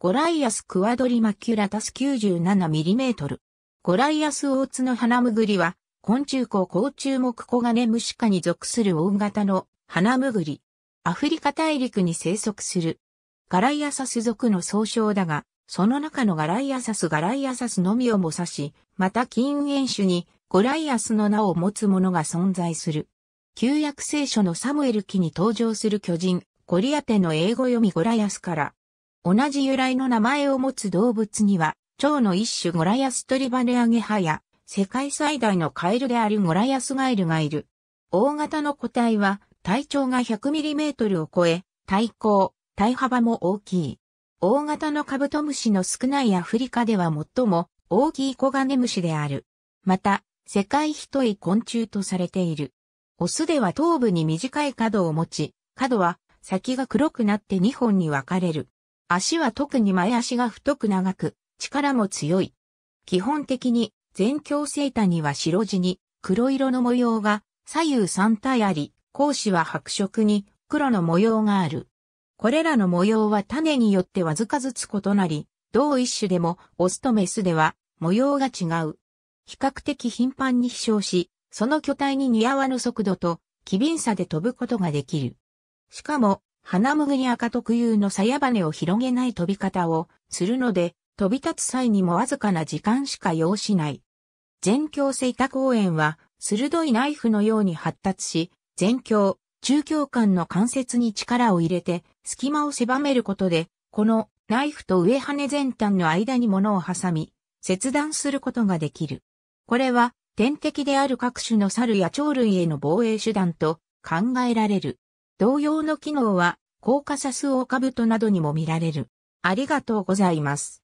ゴライアスクワドリマキュラタス 97mm。ゴライアスオーツの花むぐりは、昆虫綱甲虫目コガネムシ科に属する大型の花むぐり。アフリカ大陸に生息する。ガライアサス属の総称だが、その中のガライアサスガライアサスのみをも指し、また近縁種にゴライアスの名を持つものが存在する。旧約聖書のサムエル記に登場する巨人、ゴリアテの英語読みゴライアスから、同じ由来の名前を持つ動物には、蝶の一種ゴラヤストリバネアゲハや、世界最大のカエルであるゴラヤスガエルがいる。大型の個体は、体長が 100mm を超え、体高、体幅も大きい。大型のカブトムシの少ないアフリカでは最も大きいコガネムシである。また、世界一い昆虫とされている。オスでは頭部に短い角を持ち、角は先が黒くなって2本に分かれる。足は特に前足が太く長く、力も強い。基本的に、全強ータには白地に黒色の模様が左右三体あり、講子は白色に黒の模様がある。これらの模様は種によってわずかずつ異なり、同一種でもオスとメスでは模様が違う。比較的頻繁に飛翔し、その巨体に似合わぬ速度と機敏さで飛ぶことができる。しかも、花むぐり赤特有の鞘羽を広げない飛び方をするので、飛び立つ際にもわずかな時間しか要しない。全境セイタ公園は、鋭いナイフのように発達し、全境、中境間の関節に力を入れて、隙間を狭めることで、このナイフと上羽前端の間に物を挟み、切断することができる。これは、天敵である各種の猿や鳥類への防衛手段と考えられる。同様の機能は、コーカサスオーカブトなどにも見られる。ありがとうございます。